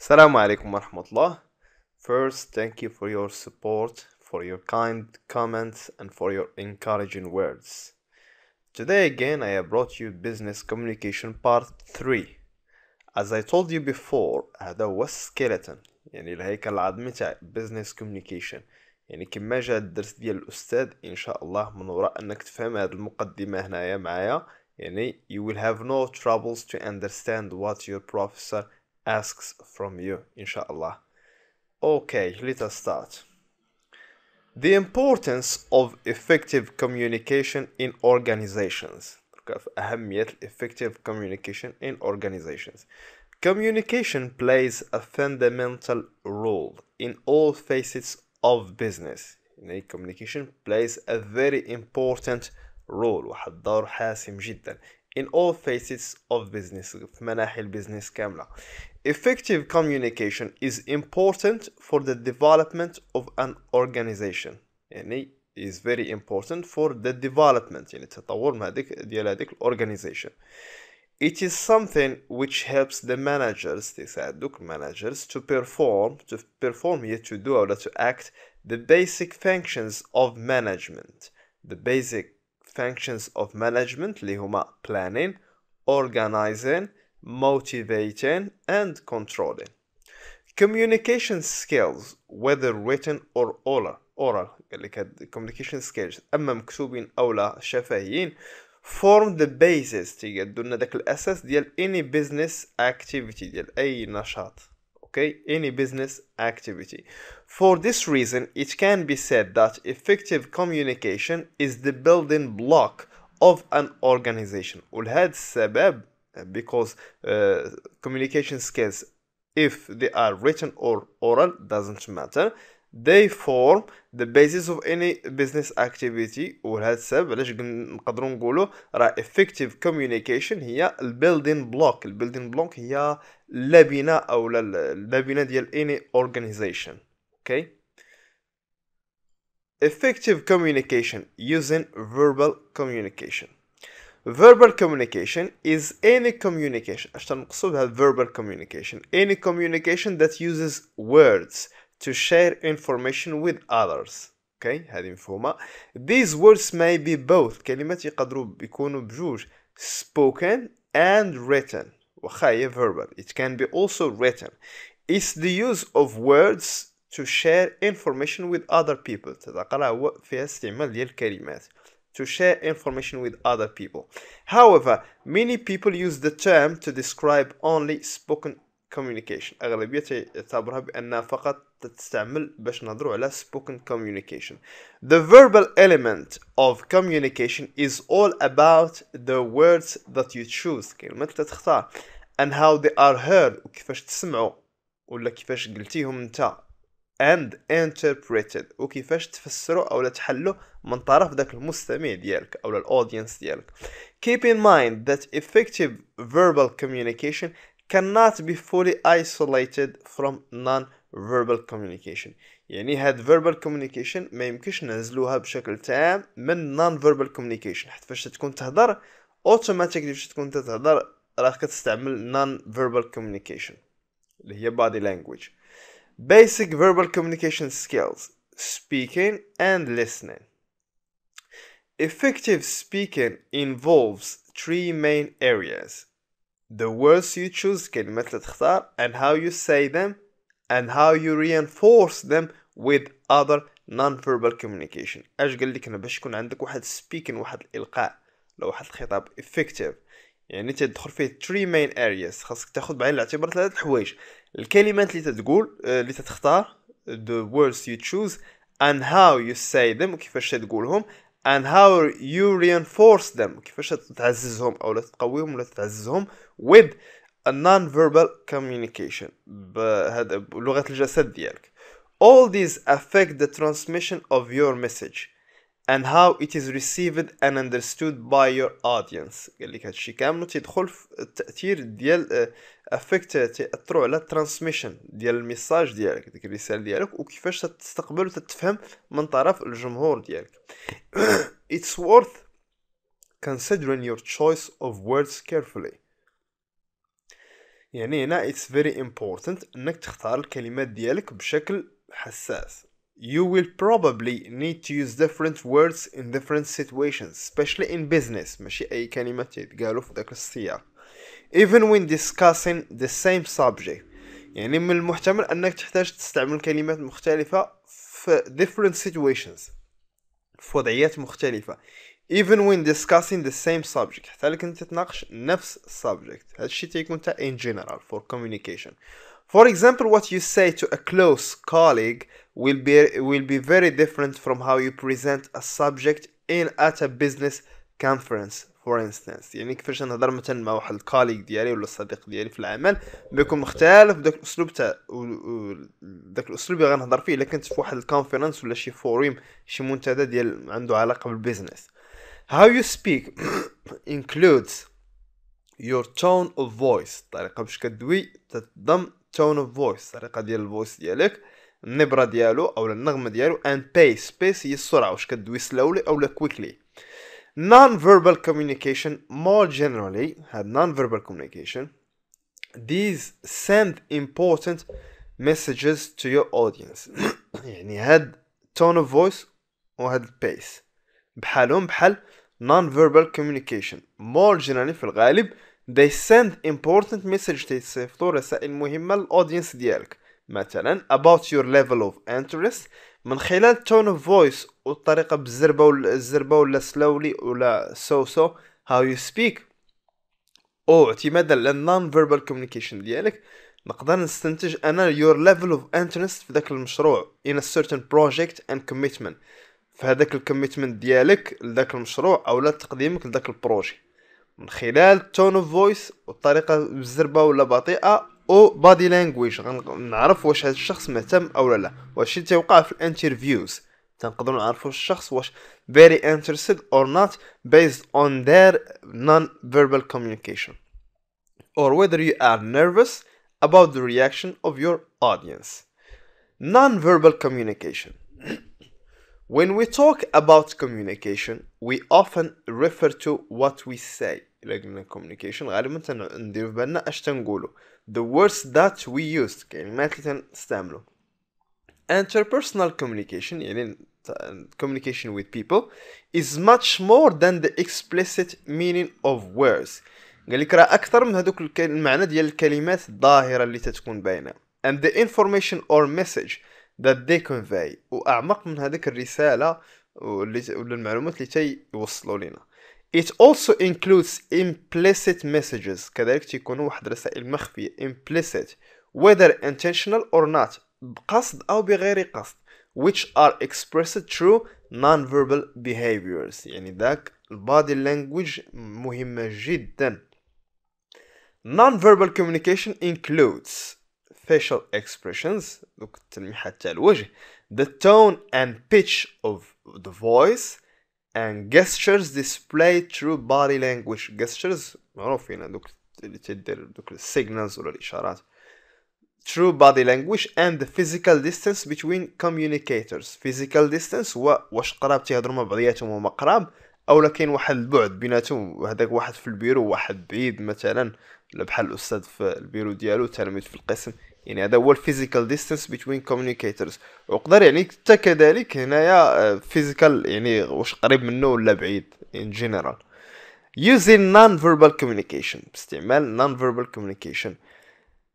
Assalamu alaikum warahmatullah. First, thank you for your support, for your kind comments, and for your encouraging words. Today again, I have brought you business communication part 3. As I told you before, هذا هو skeleton يعني الهيكل العظمي تاع business communication يعني كما جاء الدرس ديال الأستاذ إن شاء الله من وراء أنك تفهم هذه المقدمة هنايا معايا يعني you will have no troubles to understand what your professor asks from you, inshallah. Okay, let us start. The importance of effective communication in organizations. effective communication in organizations. Communication plays a fundamental role in all facets of business. communication plays a very important role in all facets of business Effective communication is important for the development of an organization يعني is very important for the development يعني a هذيك ديال هذيك It is something which helps the managers تساعدوك managers to perform to perform هي to do or to act the basic functions of management the basic functions of management اللي هما planning organizing motivating, and controlling. Communication skills, whether written or oral, oral uh, communication skills اما مكتوبين او لا شفهيين form the basis تيقدر لنا داك الاساس ديال any business activity ديال اي نشاط okay any business activity for this reason it can be said that effective communication is the building block of an organization Ulhad السبب because uh, communication skills if they are written or oral doesn't matter they form the basis of any business activity وهذا السبب علاش نقدروا نقولوا راه effective communication building block بلوك building block هي the او اللبنه of any organization okay effective communication using verbal communication verbal communication is any communication اش تنقصو verbal communication any communication that uses words to share information with others okay, هذه مفهومه these words may be both كلمات يقدروا يكونوا بجوج spoken and written واخا verbal it can be also written it's the use of words to share information with other people هذا فيها استعمال ديال الكلمات to share information with other people. However, many people use the term to describe only spoken communication spoken communication The verbal element of communication is all about the words that you choose تختار and how they are heard ولا كيفاش قلتيهم نتا and interpreted وكيفاش تفسروا او تحلوا من طرف ذاك المستمع ديالك او الاودينس ديالك keep in mind that effective verbal communication cannot be fully isolated from non-verbal communication يعني هاد verbal communication ما يمكنش نعزلوها بشكل تام من non-verbal communication حيت فاش تكون تهضر اوتوماتيكلي فاش تكون تهضر راه كتستعمل non-verbal communication اللي هي body language Basic verbal communication skills speaking and listening. Effective speaking involves three main areas the words you choose and how you say them and how you reinforce them with other non-verbal communication اش قال لك انا باش يكون عندك واحد speaking واحد الالقاء لو واحد الخطاب effective يعني تدخل فيه 3 مين ارياس خاصك تاخذ بعين الاعتبار ثلاثه الحوايج الكلمات اللي تتقول آه، اللي تختار the words you choose and how you say them كيفاش تقولهم and how you reinforce them كيفاش تعززهم او تقويهم ولا تعززهم with a non-verbal communication بهذا بلغه الجسد ديالك all these affect the transmission of your message and how it is received and understood by your audience قال لك هادشي كامل تيدخل في التاثير ديال افكت آه، آه، تاثر على الترانسميشن ديال الميساج ديالك ديك الرساله ديالك وكيفاش تستقبل وتتفهم من طرف الجمهور ديالك it's worth considering your choice of words carefully يعني هنا it's very important انك تختار الكلمات ديالك بشكل حساس you will probably need to use different words in different situations especially in business ماشي أي كلمة يتقالوا في ذاك السياق even when discussing the same subject يعني من المحتمل أنك تحتاج تستعمل كلمات مختلفة في different situations في وضعيات مختلفة even when discussing the same subject حتى لك انت تناقش نفس subject, هذا الشيء تيكون تا in general for communication for example what you say to a close colleague will be will be very different from how you present a subject in at a business conference for instance يعني كيفاش نهضر مثلا مع واحد الكوليك ديالي ولا الصديق ديالي في العمل بيكون مختلف داك الاسلوب تاع داك الاسلوب اللي غنهضر فيه الا كنت في واحد الكونفرنس ولا شي فوريم شي منتدى ديال عنده علاقه بالبيزنس how you speak includes your tone of voice الطريقه باش كدوي تضم tone of voice الطريقه ديال الفويس ديالك النبره ديالو او النغمه ديالو ان بيس بيس هي السرعه واش كدوي سلولي او لا كويكلي نون فيربال كوميونيكيشن مور جينيرالي هاد نون فيربال كوميونيكيشن these send important messages to your audience يعني هاد tone of voice وهاد البيس بحالهم بحال non verbal communication more generally في الغالب they send important messages تيصيفطو رسائل مهمه للاودينس ديالك مثلا about your level of interest من خلال tone of voice والطريقه بالزربه الزربة ولا slowly ولا so so how you speak او اعتمادا على non فيربال كوميونيكيشن ديالك نقدر نستنتج انا your level of interest في ذاك المشروع in a certain project and commitment في هذاك الكوميتمنت ديالك لذاك المشروع او تقديمك لذاك البروجي من خلال tone of voice والطريقه بالزربه ولا بطيئه او بادي لانجويج غنعرف واش هذا الشخص مهتم او لا واش تيوقع في الانترفيوز تنقدروا نعرفوا الشخص واش very interested or not based on their non-verbal communication or whether you are nervous about the reaction of your audience non-verbal communication when we talk about communication we often refer to what we say قلنا كوميونيكيشن غالبا ندير في بالنا اش تنقولو the words that we used كلمات يعني اللي تنستعملو interpersonal communication يعني communication with people is much more than the explicit meaning of words قال لك راه اكثر من هذوك المعنى ديال الكلمات الظاهره اللي تتكون باينه and the information or message that they convey واعمق من هذيك الرساله واللي ولا المعلومات اللي تيوصلوا لنا It also includes implicit messages كذلك تيكونوا واحد الرسائل مخفية implicit whether intentional or not بقصد أو بغير قصد which are expressed through non-verbal behaviors يعني ذاك body language مهمة جدا non-verbal communication includes facial expressions دوك التلميحات تاع الوجه the tone and pitch of the voice and gestures display through body language gestures معروفين دوك اللي تدير دوك السيجنالز ولا الاشارات through body language and the physical distance between communicators physical distance هو واش قراب تيهضروا مع بعضياتهم هما قراب اولا كاين واحد البعد بيناتهم هذاك واحد في البيرو واحد بعيد مثلا بحال الاستاذ في البيرو ديالو تلميذ في القسم يعني هذا هو الفيزيكال ديستانس بين كوميونيكيتورز وقدر يعني حتى كذلك هنايا فيزيكال آه، يعني واش قريب منه ولا بعيد ان جينيرال يوزين نون فيربال كوميونيكيشن باستعمال non-verbal communication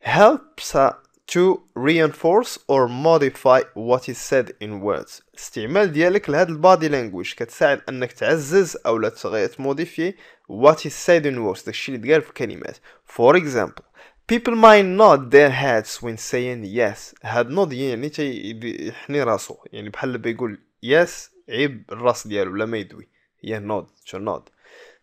helps uh, to reinforce or modify what is said in words استعمال ديالك لهاد البادي لانجويج كتساعد انك تعزز او لا تغير موديفي what is said in words داكشي اللي تقال في كلمات for example people might nod their heads when saying yes هاد نود يعني تيحني راسو يعني بحال اللي بيقول yes عيب الراس ديالو لا ما يدوي yeah nod to nod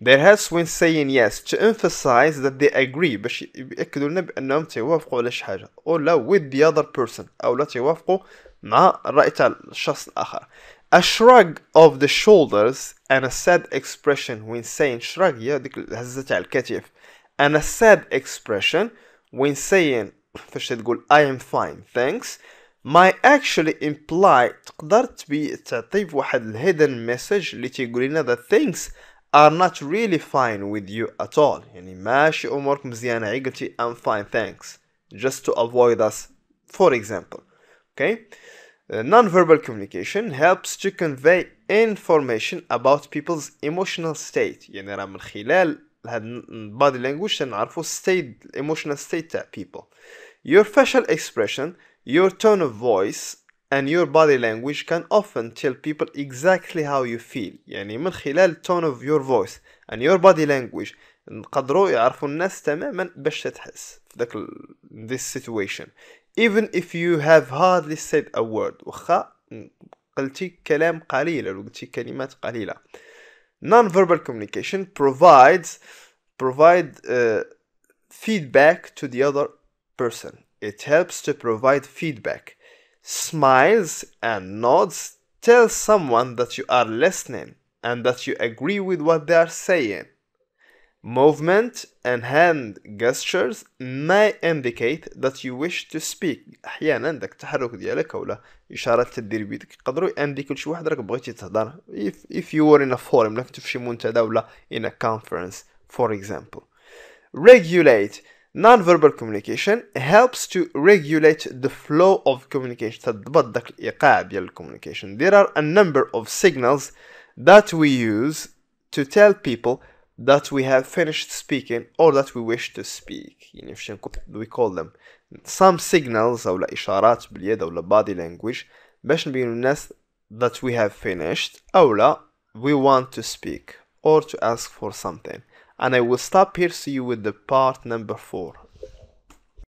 their heads when saying yes to emphasize that they agree باش يأكدوا لنا بأنهم تيوافقوا على شي حاجة أو لا with the other person أو لا تيوافقوا مع الرأي تاع الشخص الآخر a shrug of the shoulders and a sad expression when saying shrug هي ديك الهزة تاع الكتف and a sad expression when saying فاش تقول I am fine thanks might actually imply تقدر تبي تعطي بواحد hidden message اللي تيقول لنا that things are not really fine with you at all يعني ماشي امورك مزيانه عي قلتي I'm fine thanks just to avoid us for example okay non-verbal communication helps to convey information about people's emotional state يعني راه من خلال language, لانجوج تنعرفو for state emotional تاع people your facial expression your tone of voice and your body language can often tell people exactly how you feel يعني من خلال tone of your voice and your body language نقدروا يعرفوا الناس تماما باش تحس في ذاك this situation even if you have hardly said a word واخا قلتي كلام قليل او قلتي كلمات قليله non-verbal communication provides provide uh, feedback to the other person it helps to provide feedback smiles and nods tell someone that you are listening and that you agree with what they are saying movement and hand gestures may indicate that you wish to speak احيانا داك التحرك ديالك ولا اشارات تدير بيدك يقدروا يانديكيو لشي واحد راك بغيتي تهضر if, if you were in a forum لا كنت في شي منتدى ولا in a conference for example regulate Non-verbal communication helps to regulate the flow of communication تضبط داك الايقاع ديال communication there are a number of signals that we use to tell people that we have finished speaking or that we wish to speak يعني باش we call them some signals أو إشارات باليد أو body language باش نبين الناس that we have finished أو لا we want to speak or to ask for something and I will stop here see you with the part number 4